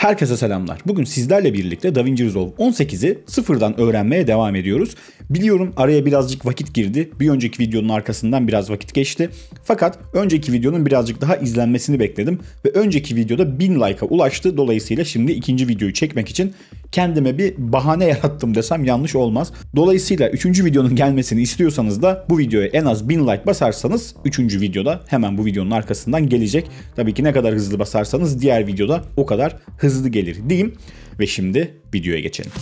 Herkese selamlar. Bugün sizlerle birlikte DaVinci Resolve 18'i sıfırdan öğrenmeye devam ediyoruz. Biliyorum araya birazcık vakit girdi. Bir önceki videonun arkasından biraz vakit geçti. Fakat önceki videonun birazcık daha izlenmesini bekledim. Ve önceki videoda 1000 like'a ulaştı. Dolayısıyla şimdi ikinci videoyu çekmek için kendime bir bahane yarattım desem yanlış olmaz. Dolayısıyla üçüncü videonun gelmesini istiyorsanız da bu videoya en az 1000 like basarsanız 3. videoda hemen bu videonun arkasından gelecek. Tabii ki ne kadar hızlı basarsanız diğer videoda o kadar hızlı hızlı gelir diyeyim ve şimdi videoya geçelim.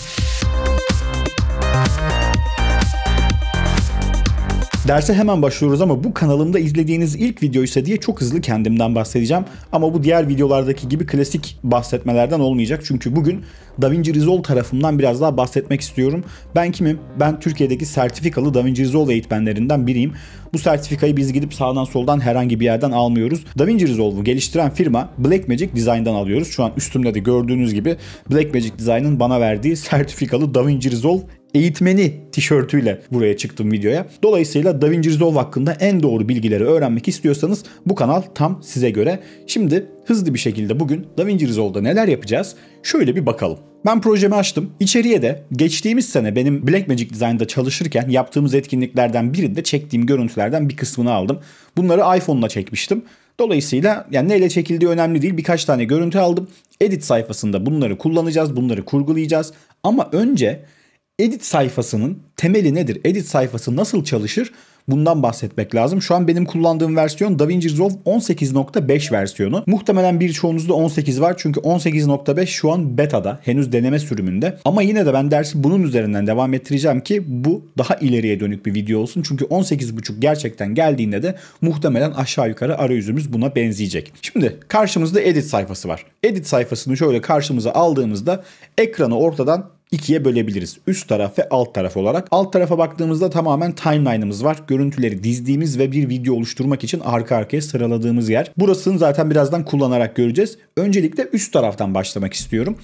Derse hemen başlıyoruz ama bu kanalımda izlediğiniz ilk videoysa diye çok hızlı kendimden bahsedeceğim. Ama bu diğer videolardaki gibi klasik bahsetmelerden olmayacak. Çünkü bugün DaVinci Resolve tarafından biraz daha bahsetmek istiyorum. Ben kimim? Ben Türkiye'deki sertifikalı DaVinci Resolve eğitmenlerinden biriyim. Bu sertifikayı biz gidip sağdan soldan herhangi bir yerden almıyoruz. DaVinci Resolve'u geliştiren firma Blackmagic Design'dan alıyoruz. Şu an üstümde de gördüğünüz gibi Blackmagic Design'ın bana verdiği sertifikalı DaVinci Resolve eğitmeni tişörtüyle buraya çıktım videoya. Dolayısıyla DaVinci Resolve hakkında en doğru bilgileri öğrenmek istiyorsanız bu kanal tam size göre. Şimdi hızlı bir şekilde bugün DaVinci Resolve'da neler yapacağız? Şöyle bir bakalım. Ben projemi açtım. İçeriye de geçtiğimiz sene benim Blackmagic Design'da çalışırken yaptığımız etkinliklerden birinde çektiğim görüntülerden bir kısmını aldım. Bunları iPhone'la çekmiştim. Dolayısıyla yani neyle çekildiği önemli değil. Birkaç tane görüntü aldım. Edit sayfasında bunları kullanacağız, bunları kurgulayacağız. Ama önce Edit sayfasının temeli nedir? Edit sayfası nasıl çalışır? Bundan bahsetmek lazım. Şu an benim kullandığım versiyon DaVinci Resolve 18.5 versiyonu. Muhtemelen birçoğunuzda 18 var çünkü 18.5 şu an beta'da, henüz deneme sürümünde. Ama yine de ben dersi bunun üzerinden devam ettireceğim ki bu daha ileriye dönük bir video olsun. Çünkü 18.5 gerçekten geldiğinde de muhtemelen aşağı yukarı arayüzümüz buna benzeyecek. Şimdi karşımızda edit sayfası var. Edit sayfasını şöyle karşımıza aldığımızda ekranı ortadan ikiye bölebiliriz. Üst taraf ve alt taraf olarak. Alt tarafa baktığımızda tamamen timeline'ımız var. Görüntüleri dizdiğimiz ve bir video oluşturmak için arka arkaya sıraladığımız yer. Burasını zaten birazdan kullanarak göreceğiz. Öncelikle üst taraftan başlamak istiyorum.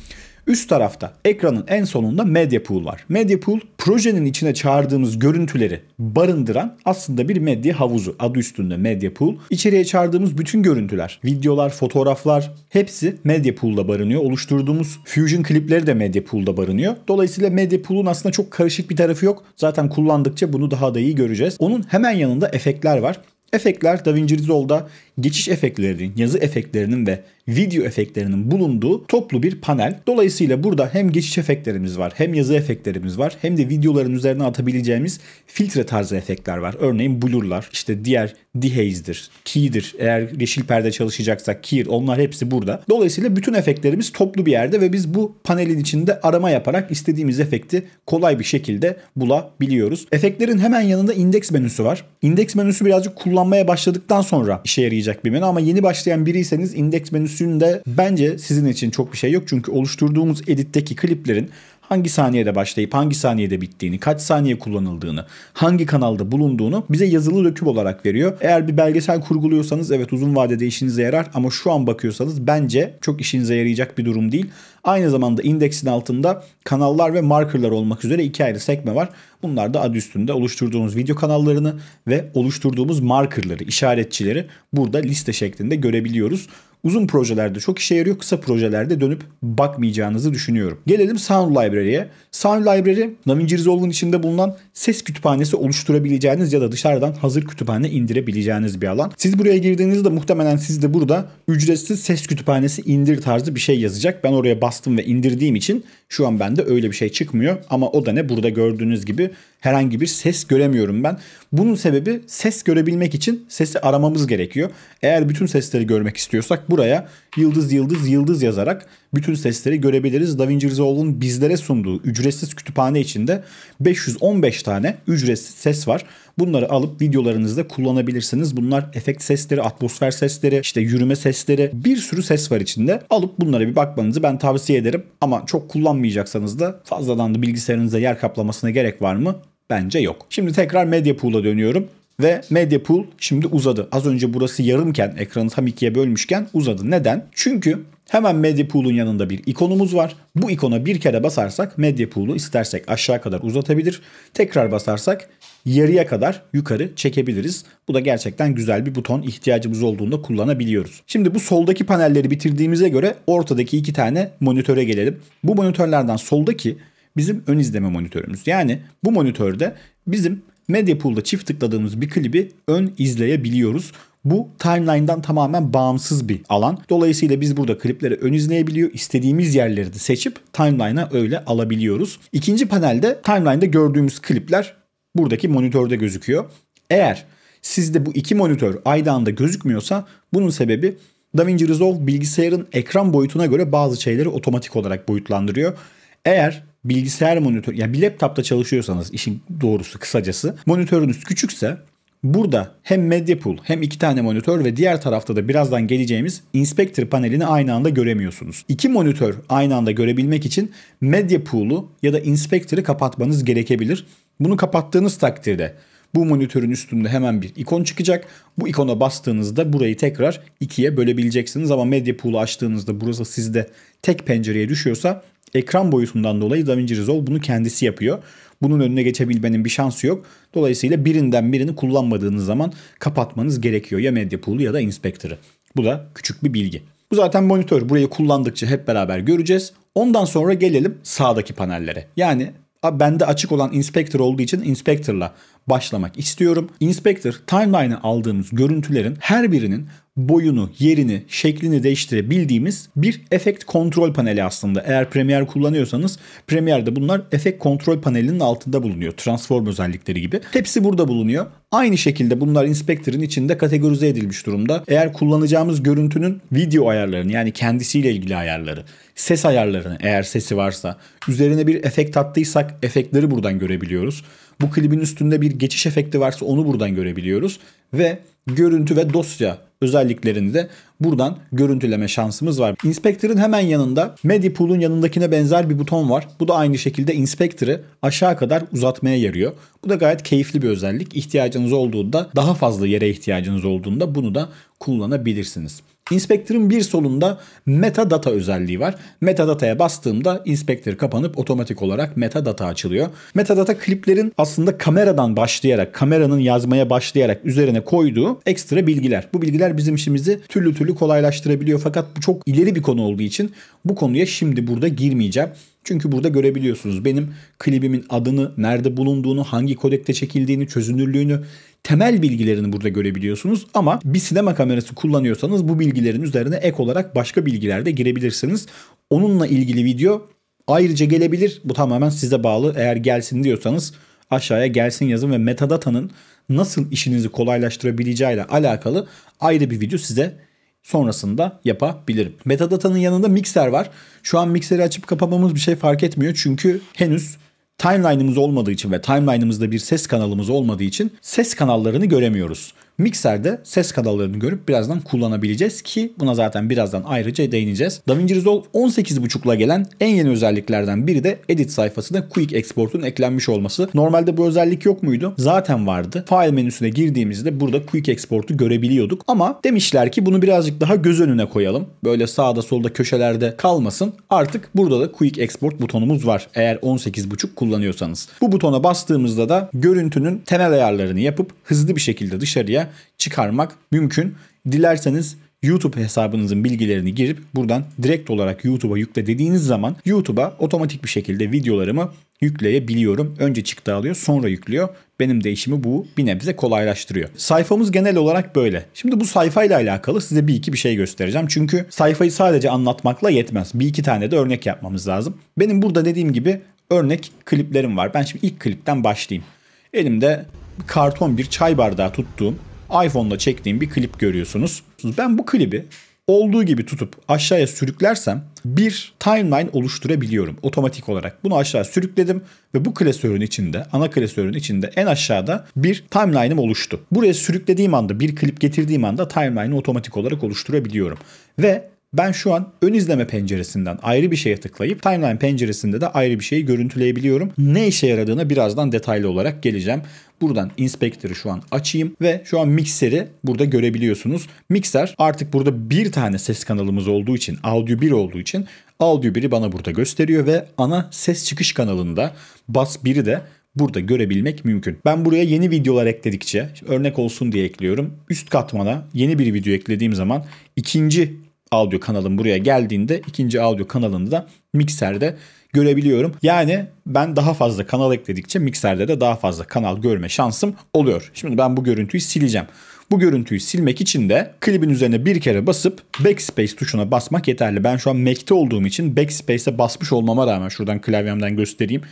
Üst tarafta ekranın en sonunda medya Pool var. Medya Pool projenin içine çağırdığımız görüntüleri barındıran aslında bir medya havuzu. Adı üstünde medya Pool. İçeriye çağırdığımız bütün görüntüler, videolar, fotoğraflar hepsi medya Pool'da barınıyor. Oluşturduğumuz Fusion klipleri de medya Pool'da barınıyor. Dolayısıyla medya Pool'un aslında çok karışık bir tarafı yok. Zaten kullandıkça bunu daha da iyi göreceğiz. Onun hemen yanında efektler var. Efektler DaVinci Resolve'da geçiş efektlerinin, yazı efektlerinin ve video efektlerinin bulunduğu toplu bir panel. Dolayısıyla burada hem geçiş efektlerimiz var, hem yazı efektlerimiz var, hem de videoların üzerine atabileceğimiz filtre tarzı efektler var. Örneğin blurlar, işte diğer dehaze'dir, key'dir. Eğer yeşil perde çalışacaksak key, onlar hepsi burada. Dolayısıyla bütün efektlerimiz toplu bir yerde ve biz bu panelin içinde arama yaparak istediğimiz efekti kolay bir şekilde bulabiliyoruz. Efektlerin hemen yanında indeks menüsü var. İndeks menüsü birazcık kullanılıyor kullanmaya başladıktan sonra işe yarayacak bir menü ama yeni başlayan biriyseniz indeks menüsünde bence sizin için çok bir şey yok. Çünkü oluşturduğumuz editteki kliplerin hangi saniyede başlayıp hangi saniyede bittiğini, kaç saniye kullanıldığını, hangi kanalda bulunduğunu bize yazılı döküm olarak veriyor. Eğer bir belgesel kurguluyorsanız evet uzun vadede işinize yarar ama şu an bakıyorsanız bence çok işinize yarayacak bir durum değil. Aynı zamanda indeksin altında kanallar ve markerlar olmak üzere iki ayrı sekme var. Bunlar da adı üstünde oluşturduğumuz video kanallarını ve oluşturduğumuz markerları, işaretçileri burada liste şeklinde görebiliyoruz uzun projelerde çok işe yarıyor. Kısa projelerde dönüp bakmayacağınızı düşünüyorum. Gelelim Sound Library'e. Sound Library, DaVinci Resolve'un içinde bulunan ses kütüphanesi oluşturabileceğiniz ya da dışarıdan hazır kütüphane indirebileceğiniz bir alan. Siz buraya girdiğinizde muhtemelen siz de burada ücretsiz ses kütüphanesi indir tarzı bir şey yazacak. Ben oraya bastım ve indirdiğim için şu an bende öyle bir şey çıkmıyor. Ama o da ne? Burada gördüğünüz gibi herhangi bir ses göremiyorum ben. Bunun sebebi ses görebilmek için sesi aramamız gerekiyor. Eğer bütün sesleri görmek istiyorsak buraya yıldız yıldız yıldız yazarak bütün sesleri görebiliriz. DaVinci Resolve'un bizlere sunduğu ücretsiz kütüphane içinde 515 tane ücretsiz ses var. Bunları alıp videolarınızda kullanabilirsiniz. Bunlar efekt sesleri, atmosfer sesleri, işte yürüme sesleri bir sürü ses var içinde. Alıp bunlara bir bakmanızı ben tavsiye ederim. Ama çok kullanmayacaksanız da fazladan da bilgisayarınıza yer kaplamasına gerek var mı? Bence yok. Şimdi tekrar medya pool'a dönüyorum. Ve medya pool şimdi uzadı. Az önce burası yarımken ekranı tam ikiye bölmüşken uzadı. Neden? Çünkü hemen medya pool'un yanında bir ikonumuz var. Bu ikona bir kere basarsak medya pool'u istersek aşağı kadar uzatabilir. Tekrar basarsak yarıya kadar yukarı çekebiliriz. Bu da gerçekten güzel bir buton ihtiyacımız olduğunda kullanabiliyoruz. Şimdi bu soldaki panelleri bitirdiğimize göre ortadaki iki tane monitöre gelelim. Bu monitörlerden soldaki bizim ön izleme monitörümüz. Yani bu monitörde bizim medya pool'da çift tıkladığımız bir klibi ön izleyebiliyoruz. Bu timeline'dan tamamen bağımsız bir alan. Dolayısıyla biz burada klipleri ön izleyebiliyor. istediğimiz yerleri de seçip timeline'a öyle alabiliyoruz. İkinci panelde timeline'da gördüğümüz klipler buradaki monitörde gözüküyor. Eğer sizde bu iki monitör aynı anda gözükmüyorsa bunun sebebi DaVinci Resolve bilgisayarın ekran boyutuna göre bazı şeyleri otomatik olarak boyutlandırıyor. Eğer bilgisayar monitörü yani bir laptopta çalışıyorsanız işin doğrusu kısacası monitörünüz küçükse Burada hem Mediapool hem iki tane monitör ve diğer tarafta da birazdan geleceğimiz Inspector panelini aynı anda göremiyorsunuz. İki monitör aynı anda görebilmek için Mediapool'u ya da Inspector'ı kapatmanız gerekebilir. Bunu kapattığınız takdirde bu monitörün üstünde hemen bir ikon çıkacak. Bu ikona bastığınızda burayı tekrar ikiye bölebileceksiniz ama Pool'u açtığınızda burası sizde tek pencereye düşüyorsa ekran boyutundan dolayı DaVinci Resolve bunu kendisi yapıyor. Bunun önüne geçebilmenin bir şansı yok. Dolayısıyla birinden birini kullanmadığınız zaman kapatmanız gerekiyor. Ya MediaPool'u ya da Inspector'ı. Bu da küçük bir bilgi. Bu zaten monitör. Burayı kullandıkça hep beraber göreceğiz. Ondan sonra gelelim sağdaki panellere. Yani bende açık olan Inspector olduğu için Inspector'la başlamak istiyorum. Inspector timeline'ı aldığımız görüntülerin her birinin boyunu, yerini, şeklini değiştirebildiğimiz bir efekt kontrol paneli aslında. Eğer Premiere kullanıyorsanız Premiere'de bunlar efekt kontrol panelinin altında bulunuyor. Transform özellikleri gibi. Hepsi burada bulunuyor. Aynı şekilde bunlar Inspector'ın içinde kategorize edilmiş durumda. Eğer kullanacağımız görüntünün video ayarlarını yani kendisiyle ilgili ayarları, ses ayarlarını eğer sesi varsa, üzerine bir efekt attıysak efektleri buradan görebiliyoruz. Bu klibin üstünde bir geçiş efekti varsa onu buradan görebiliyoruz. Ve görüntü ve dosya özelliklerini de buradan görüntüleme şansımız var. Inspector'ın hemen yanında Medipool'un yanındakine benzer bir buton var. Bu da aynı şekilde Inspector'ı aşağı kadar uzatmaya yarıyor. Bu da gayet keyifli bir özellik. İhtiyacınız olduğunda daha fazla yere ihtiyacınız olduğunda bunu da kullanabilirsiniz. Inspector'ın bir solunda metadata özelliği var. Metadata'ya bastığımda inspector kapanıp otomatik olarak metadata açılıyor. Metadata kliplerin aslında kameradan başlayarak, kameranın yazmaya başlayarak üzerine koyduğu ekstra bilgiler. Bu bilgiler bizim işimizi türlü türlü kolaylaştırabiliyor fakat bu çok ileri bir konu olduğu için bu konuya şimdi burada girmeyeceğim. Çünkü burada görebiliyorsunuz benim klibimin adını, nerede bulunduğunu, hangi kodekte çekildiğini, çözünürlüğünü, temel bilgilerini burada görebiliyorsunuz. Ama bir sinema kamerası kullanıyorsanız bu bilgilerin üzerine ek olarak başka bilgiler de girebilirsiniz. Onunla ilgili video ayrıca gelebilir. Bu tamamen size bağlı. Eğer gelsin diyorsanız aşağıya gelsin yazın ve metadatanın nasıl işinizi kolaylaştırabileceğiyle alakalı ayrı bir video size sonrasında yapabilirim. Metadata'nın yanında mikser var. Şu an mikseri açıp kapamamız bir şey fark etmiyor. Çünkü henüz timeline'ımız olmadığı için ve timeline'ımızda bir ses kanalımız olmadığı için ses kanallarını göremiyoruz. Mixer'de ses kanallarını görüp birazdan kullanabileceğiz ki buna zaten birazdan ayrıca değineceğiz. DaVinci Resolve 18.5'la gelen en yeni özelliklerden biri de edit sayfasına Quick Export'un eklenmiş olması. Normalde bu özellik yok muydu? Zaten vardı. File menüsüne girdiğimizde burada Quick Export'u görebiliyorduk ama demişler ki bunu birazcık daha göz önüne koyalım. Böyle sağda solda köşelerde kalmasın. Artık burada da Quick Export butonumuz var eğer 18.5 kullanıyorsanız. Bu butona bastığımızda da görüntünün temel ayarlarını yapıp hızlı bir şekilde dışarıya çıkarmak mümkün. Dilerseniz YouTube hesabınızın bilgilerini girip buradan direkt olarak YouTube'a yükle dediğiniz zaman YouTube'a otomatik bir şekilde videolarımı yükleyebiliyorum. Önce çıktı alıyor sonra yüklüyor. Benim de bu bir nebze kolaylaştırıyor. Sayfamız genel olarak böyle. Şimdi bu sayfayla alakalı size bir iki bir şey göstereceğim. Çünkü sayfayı sadece anlatmakla yetmez. Bir iki tane de örnek yapmamız lazım. Benim burada dediğim gibi örnek kliplerim var. Ben şimdi ilk klipten başlayayım. Elimde karton bir çay bardağı tuttuğum iPhone'da çektiğim bir klip görüyorsunuz. Ben bu klibi olduğu gibi tutup aşağıya sürüklersem bir timeline oluşturabiliyorum otomatik olarak. Bunu aşağı sürükledim ve bu klasörün içinde, ana klasörün içinde en aşağıda bir timeline'im oluştu. Buraya sürüklediğim anda, bir klip getirdiğim anda timeline'i otomatik olarak oluşturabiliyorum. Ve ben şu an ön izleme penceresinden ayrı bir şeye tıklayıp timeline penceresinde de ayrı bir şeyi görüntüleyebiliyorum. Ne işe yaradığına birazdan detaylı olarak geleceğim. Buradan inspector'ı şu an açayım ve şu an mikseri burada görebiliyorsunuz. Mikser artık burada bir tane ses kanalımız olduğu için, audio 1 olduğu için audio 1'i bana burada gösteriyor ve ana ses çıkış kanalında bas 1'i de burada görebilmek mümkün. Ben buraya yeni videolar ekledikçe örnek olsun diye ekliyorum. Üst katmana yeni bir video eklediğim zaman ikinci audio kanalım buraya geldiğinde ikinci audio kanalını da mikserde görebiliyorum. Yani ben daha fazla kanal ekledikçe mikserde de daha fazla kanal görme şansım oluyor. Şimdi ben bu görüntüyü sileceğim. Bu görüntüyü silmek için de klibin üzerine bir kere basıp backspace tuşuna basmak yeterli. Ben şu an Mac'te olduğum için backspace'e basmış olmama rağmen şuradan klavyemden göstereyim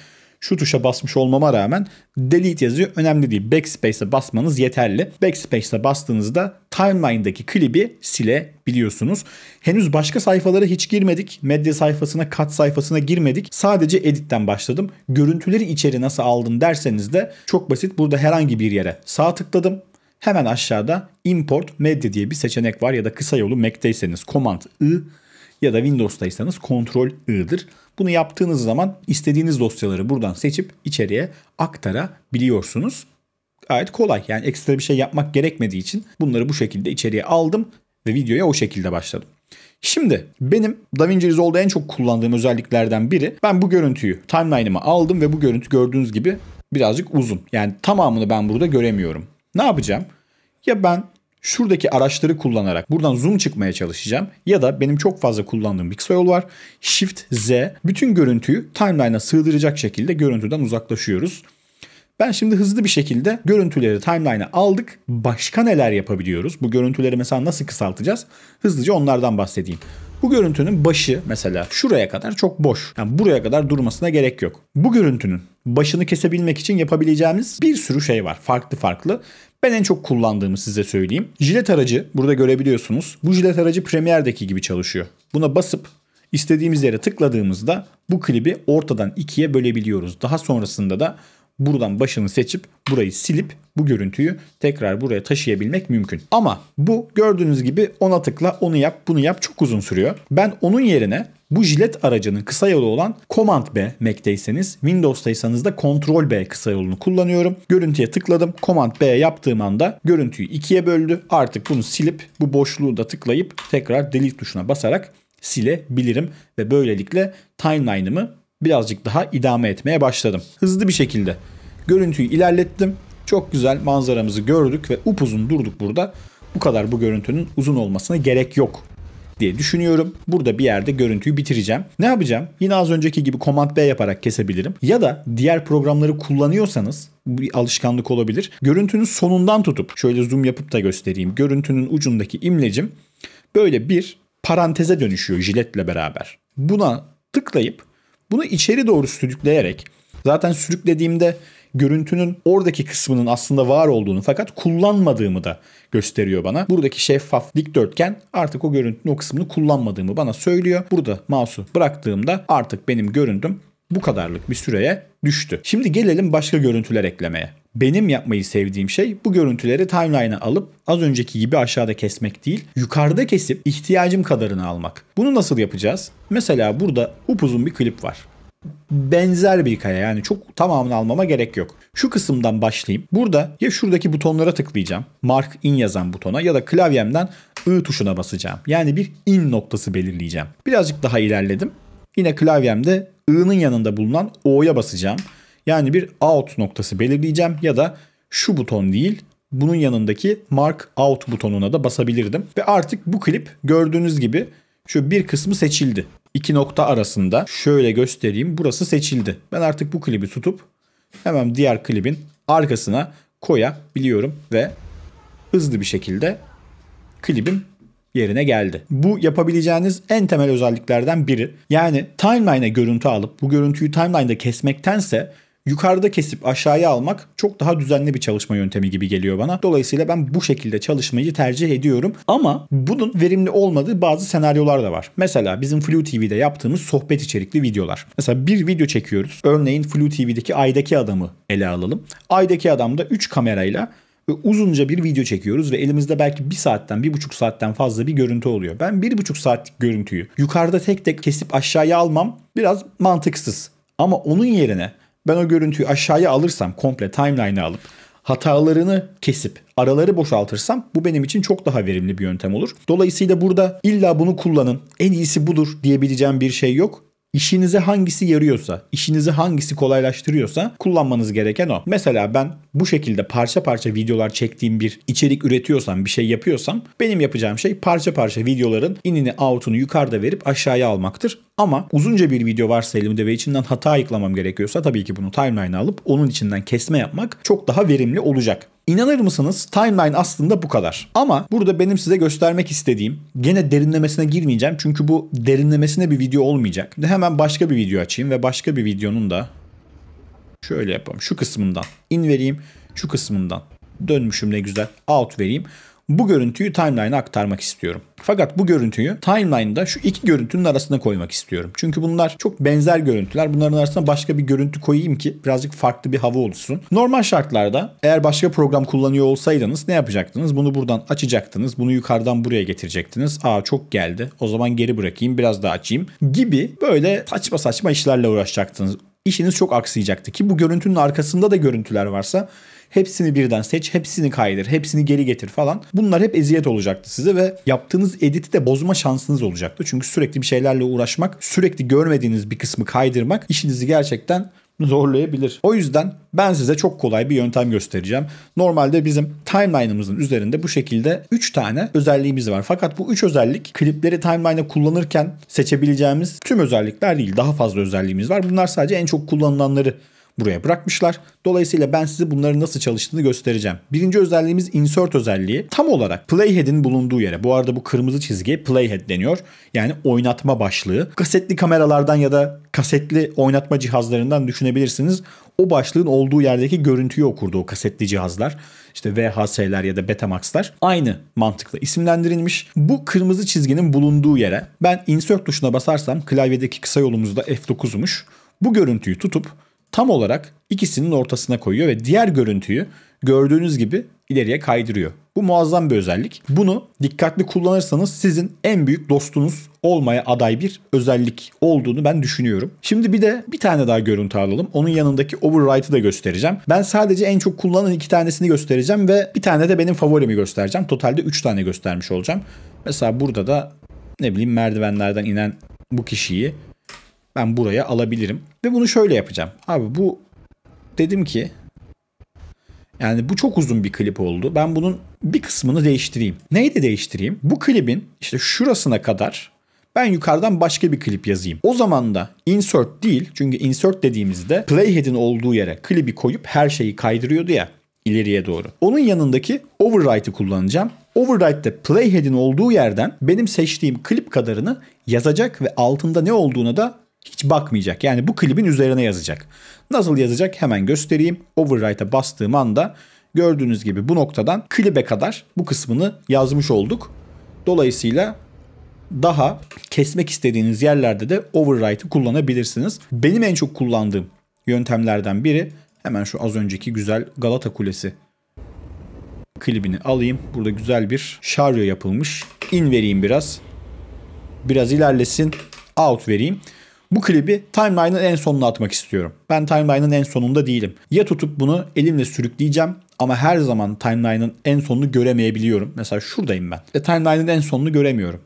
şu tuşa basmış olmama rağmen delete yazıyor. Önemli değil. Backspace'e basmanız yeterli. Backspace'e bastığınızda timeline'daki klibi silebiliyorsunuz. Henüz başka sayfalara hiç girmedik. Medya sayfasına, kat sayfasına girmedik. Sadece editten başladım. Görüntüleri içeri nasıl aldın derseniz de çok basit. Burada herhangi bir yere sağ tıkladım. Hemen aşağıda import medya diye bir seçenek var ya da kısa yolu Mac'teyseniz command I ya da Windows'taysanız Ctrl I'dır. Bunu yaptığınız zaman istediğiniz dosyaları buradan seçip içeriye aktarabiliyorsunuz. Gayet kolay. Yani ekstra bir şey yapmak gerekmediği için bunları bu şekilde içeriye aldım ve videoya o şekilde başladım. Şimdi benim DaVinci Resolve'da en çok kullandığım özelliklerden biri ben bu görüntüyü timeline'ıma aldım ve bu görüntü gördüğünüz gibi birazcık uzun. Yani tamamını ben burada göremiyorum. Ne yapacağım? Ya ben şuradaki araçları kullanarak buradan zoom çıkmaya çalışacağım. Ya da benim çok fazla kullandığım bir yol var. Shift Z. Bütün görüntüyü timeline'a sığdıracak şekilde görüntüden uzaklaşıyoruz. Ben şimdi hızlı bir şekilde görüntüleri timeline'a aldık. Başka neler yapabiliyoruz? Bu görüntüleri mesela nasıl kısaltacağız? Hızlıca onlardan bahsedeyim. Bu görüntünün başı mesela şuraya kadar çok boş. Yani buraya kadar durmasına gerek yok. Bu görüntünün başını kesebilmek için yapabileceğimiz bir sürü şey var. Farklı farklı. Ben en çok kullandığımı size söyleyeyim. Jilet aracı burada görebiliyorsunuz. Bu jilet aracı Premiere'deki gibi çalışıyor. Buna basıp istediğimiz yere tıkladığımızda bu klibi ortadan ikiye bölebiliyoruz. Daha sonrasında da buradan başını seçip burayı silip bu görüntüyü tekrar buraya taşıyabilmek mümkün. Ama bu gördüğünüz gibi ona tıkla onu yap bunu yap çok uzun sürüyor. Ben onun yerine bu jilet aracının kısa yolu olan Command B Mac'teyseniz, Windows'taysanız da Control B kısa yolunu kullanıyorum. Görüntüye tıkladım. Command B yaptığım anda görüntüyü ikiye böldü. Artık bunu silip bu boşluğu da tıklayıp tekrar delete tuşuna basarak silebilirim ve böylelikle timeline'ımı birazcık daha idame etmeye başladım. Hızlı bir şekilde görüntüyü ilerlettim. Çok güzel manzaramızı gördük ve upuzun durduk burada. Bu kadar bu görüntünün uzun olmasına gerek yok diye düşünüyorum. Burada bir yerde görüntüyü bitireceğim. Ne yapacağım? Yine az önceki gibi Command B yaparak kesebilirim. Ya da diğer programları kullanıyorsanız bir alışkanlık olabilir. Görüntünün sonundan tutup şöyle zoom yapıp da göstereyim. Görüntünün ucundaki imlecim böyle bir paranteze dönüşüyor jiletle beraber. Buna tıklayıp bunu içeri doğru sürükleyerek zaten sürüklediğimde görüntünün oradaki kısmının aslında var olduğunu fakat kullanmadığımı da gösteriyor bana. Buradaki şeffaf dikdörtgen artık o görüntünün o kısmını kullanmadığımı bana söylüyor. Burada mouse'u bıraktığımda artık benim görüntüm bu kadarlık bir süreye düştü. Şimdi gelelim başka görüntüler eklemeye. Benim yapmayı sevdiğim şey bu görüntüleri timeline'a alıp az önceki gibi aşağıda kesmek değil, yukarıda kesip ihtiyacım kadarını almak. Bunu nasıl yapacağız? Mesela burada upuzun bir klip var benzer bir hikaye. Yani çok tamamını almama gerek yok. Şu kısımdan başlayayım. Burada ya şuradaki butonlara tıklayacağım. Mark in yazan butona ya da klavyemden I tuşuna basacağım. Yani bir in noktası belirleyeceğim. Birazcık daha ilerledim. Yine klavyemde I'nın yanında bulunan O'ya basacağım. Yani bir out noktası belirleyeceğim ya da şu buton değil bunun yanındaki mark out butonuna da basabilirdim. Ve artık bu klip gördüğünüz gibi şu bir kısmı seçildi iki nokta arasında şöyle göstereyim. Burası seçildi. Ben artık bu klibi tutup hemen diğer klibin arkasına koyabiliyorum ve hızlı bir şekilde klibim yerine geldi. Bu yapabileceğiniz en temel özelliklerden biri. Yani timeline'e görüntü alıp bu görüntüyü timeline'da kesmektense yukarıda kesip aşağıya almak çok daha düzenli bir çalışma yöntemi gibi geliyor bana. Dolayısıyla ben bu şekilde çalışmayı tercih ediyorum. Ama bunun verimli olmadığı bazı senaryolar da var. Mesela bizim Flu TV'de yaptığımız sohbet içerikli videolar. Mesela bir video çekiyoruz. Örneğin Flu TV'deki Ay'daki adamı ele alalım. Ay'daki adamda 3 kamerayla ve uzunca bir video çekiyoruz ve elimizde belki bir saatten bir buçuk saatten fazla bir görüntü oluyor. Ben bir buçuk saatlik görüntüyü yukarıda tek tek kesip aşağıya almam biraz mantıksız. Ama onun yerine ben o görüntüyü aşağıya alırsam komple timeline'ı alıp hatalarını kesip araları boşaltırsam bu benim için çok daha verimli bir yöntem olur. Dolayısıyla burada illa bunu kullanın en iyisi budur diyebileceğim bir şey yok. İşinize hangisi yarıyorsa, işinizi hangisi kolaylaştırıyorsa kullanmanız gereken o. Mesela ben bu şekilde parça parça videolar çektiğim bir içerik üretiyorsam, bir şey yapıyorsam benim yapacağım şey parça parça videoların inini out'unu yukarıda verip aşağıya almaktır. Ama uzunca bir video varsa elimde ve içinden hata ayıklamam gerekiyorsa tabii ki bunu timeline'a alıp onun içinden kesme yapmak çok daha verimli olacak. İnanır mısınız timeline aslında bu kadar. Ama burada benim size göstermek istediğim gene derinlemesine girmeyeceğim çünkü bu derinlemesine bir video olmayacak. De hemen başka bir video açayım ve başka bir videonun da şöyle yapalım. Şu kısmından in vereyim şu kısmından dönmüşüm ne güzel out vereyim. Bu görüntüyü timeline'a aktarmak istiyorum. Fakat bu görüntüyü timeline'da şu iki görüntünün arasına koymak istiyorum. Çünkü bunlar çok benzer görüntüler. Bunların arasına başka bir görüntü koyayım ki birazcık farklı bir hava olsun. Normal şartlarda eğer başka program kullanıyor olsaydınız ne yapacaktınız? Bunu buradan açacaktınız. Bunu yukarıdan buraya getirecektiniz. Aa çok geldi. O zaman geri bırakayım biraz daha açayım gibi böyle saçma saçma işlerle uğraşacaktınız İşiniz çok aksayacaktı ki bu görüntünün arkasında da görüntüler varsa Hepsini birden seç, hepsini kaydır, hepsini geri getir falan. Bunlar hep eziyet olacaktı size ve yaptığınız editi de bozma şansınız olacaktı. Çünkü sürekli bir şeylerle uğraşmak, sürekli görmediğiniz bir kısmı kaydırmak işinizi gerçekten zorlayabilir. O yüzden ben size çok kolay bir yöntem göstereceğim. Normalde bizim timeline'ımızın üzerinde bu şekilde 3 tane özelliğimiz var. Fakat bu 3 özellik klipleri timeline'da kullanırken seçebileceğimiz tüm özellikler değil. Daha fazla özelliğimiz var. Bunlar sadece en çok kullanılanları buraya bırakmışlar. Dolayısıyla ben size bunların nasıl çalıştığını göstereceğim. Birinci özelliğimiz insert özelliği. Tam olarak playhead'in bulunduğu yere. Bu arada bu kırmızı çizgi playhead deniyor. Yani oynatma başlığı. Kasetli kameralardan ya da kasetli oynatma cihazlarından düşünebilirsiniz. O başlığın olduğu yerdeki görüntüyü okurdu o kasetli cihazlar. İşte VHS'ler ya da Betamax'lar aynı mantıkla isimlendirilmiş. Bu kırmızı çizginin bulunduğu yere ben insert tuşuna basarsam klavyedeki kısa yolumuzda F9'muş. Bu görüntüyü tutup tam olarak ikisinin ortasına koyuyor ve diğer görüntüyü gördüğünüz gibi ileriye kaydırıyor. Bu muazzam bir özellik. Bunu dikkatli kullanırsanız sizin en büyük dostunuz olmaya aday bir özellik olduğunu ben düşünüyorum. Şimdi bir de bir tane daha görüntü alalım. Onun yanındaki Overwrite'ı da göstereceğim. Ben sadece en çok kullanan iki tanesini göstereceğim ve bir tane de benim favorimi göstereceğim. Totalde üç tane göstermiş olacağım. Mesela burada da ne bileyim merdivenlerden inen bu kişiyi ben buraya alabilirim. Ve bunu şöyle yapacağım. Abi bu dedim ki yani bu çok uzun bir klip oldu. Ben bunun bir kısmını değiştireyim. Neyi de değiştireyim? Bu klibin işte şurasına kadar ben yukarıdan başka bir klip yazayım. O zaman da insert değil çünkü insert dediğimizde playhead'in olduğu yere klibi koyup her şeyi kaydırıyordu ya ileriye doğru. Onun yanındaki override'ı kullanacağım. Override'de playhead'in olduğu yerden benim seçtiğim klip kadarını yazacak ve altında ne olduğuna da hiç bakmayacak. Yani bu klibin üzerine yazacak. Nasıl yazacak hemen göstereyim. Overwrite'a bastığım anda gördüğünüz gibi bu noktadan klibe kadar bu kısmını yazmış olduk. Dolayısıyla daha kesmek istediğiniz yerlerde de overwrite'ı kullanabilirsiniz. Benim en çok kullandığım yöntemlerden biri hemen şu az önceki güzel Galata Kulesi klibini alayım. Burada güzel bir şaryo yapılmış. In vereyim biraz. Biraz ilerlesin. Out vereyim. Bu klibi timeline'ın en sonuna atmak istiyorum. Ben timeline'ın en sonunda değilim. Ya tutup bunu elimle sürükleyeceğim ama her zaman timeline'ın en sonunu göremeyebiliyorum. Mesela şuradayım ben ve timeline'ın en sonunu göremiyorum.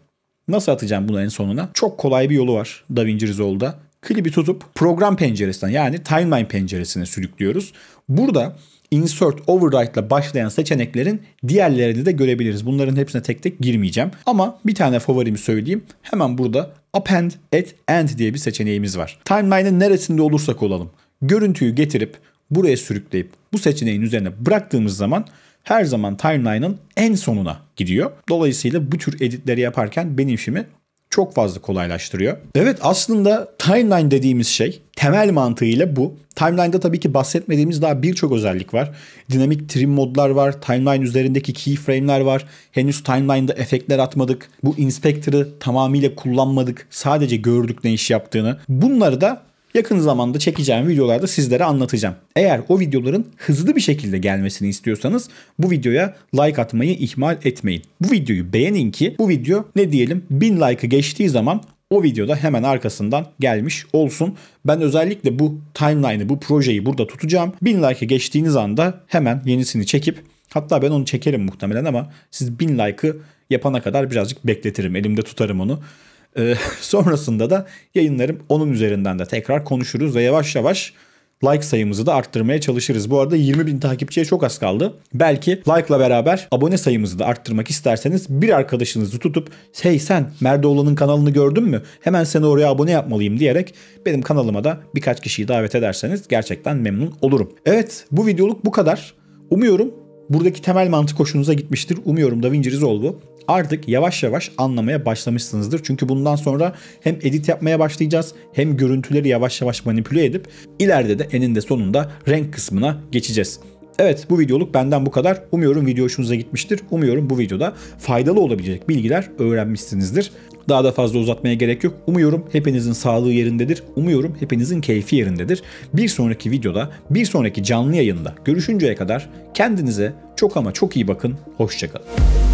Nasıl atacağım bunu en sonuna? Çok kolay bir yolu var DaVinci Resolve'da. Klibi tutup program penceresinden yani timeline penceresine sürüklüyoruz. Burada insert override ile başlayan seçeneklerin diğerlerini de görebiliriz. Bunların hepsine tek tek girmeyeceğim. Ama bir tane favorimi söyleyeyim. Hemen burada append at end diye bir seçeneğimiz var. Timeline'in neresinde olursak olalım görüntüyü getirip buraya sürükleyip bu seçeneğin üzerine bıraktığımız zaman her zaman timeline'ın en sonuna gidiyor. Dolayısıyla bu tür editleri yaparken benim işimi çok fazla kolaylaştırıyor. Evet aslında timeline dediğimiz şey temel mantığıyla bu. Timeline'da tabii ki bahsetmediğimiz daha birçok özellik var. Dinamik trim modlar var, timeline üzerindeki keyframe'ler var. Henüz timeline'da efektler atmadık. Bu inspector'ı tamamıyla kullanmadık. Sadece gördük ne iş yaptığını. Bunları da yakın zamanda çekeceğim videolarda sizlere anlatacağım. Eğer o videoların hızlı bir şekilde gelmesini istiyorsanız bu videoya like atmayı ihmal etmeyin. Bu videoyu beğenin ki bu video ne diyelim 1000 like'ı geçtiği zaman o videoda hemen arkasından gelmiş olsun. Ben özellikle bu timeline'ı, bu projeyi burada tutacağım. Bin like'e geçtiğiniz anda hemen yenisini çekip hatta ben onu çekerim muhtemelen ama siz bin like'ı yapana kadar birazcık bekletirim. Elimde tutarım onu. Ee, sonrasında da yayınlarım onun üzerinden de tekrar konuşuruz ve yavaş yavaş like sayımızı da arttırmaya çalışırız. Bu arada 20 bin takipçiye çok az kaldı. Belki like'la beraber abone sayımızı da arttırmak isterseniz bir arkadaşınızı tutup hey sen Merdoğlu'nun kanalını gördün mü? Hemen seni oraya abone yapmalıyım diyerek benim kanalıma da birkaç kişiyi davet ederseniz gerçekten memnun olurum. Evet bu videoluk bu kadar. Umuyorum Buradaki temel mantık hoşunuza gitmiştir. Umuyorum Da Vinci Resolve artık yavaş yavaş anlamaya başlamışsınızdır. Çünkü bundan sonra hem edit yapmaya başlayacağız hem görüntüleri yavaş yavaş manipüle edip ileride de eninde sonunda renk kısmına geçeceğiz. Evet bu videoluk benden bu kadar. Umuyorum video hoşunuza gitmiştir. Umuyorum bu videoda faydalı olabilecek bilgiler öğrenmişsinizdir. Daha da fazla uzatmaya gerek yok. Umuyorum hepinizin sağlığı yerindedir. Umuyorum hepinizin keyfi yerindedir. Bir sonraki videoda, bir sonraki canlı yayında görüşünceye kadar kendinize çok ama çok iyi bakın. Hoşçakalın.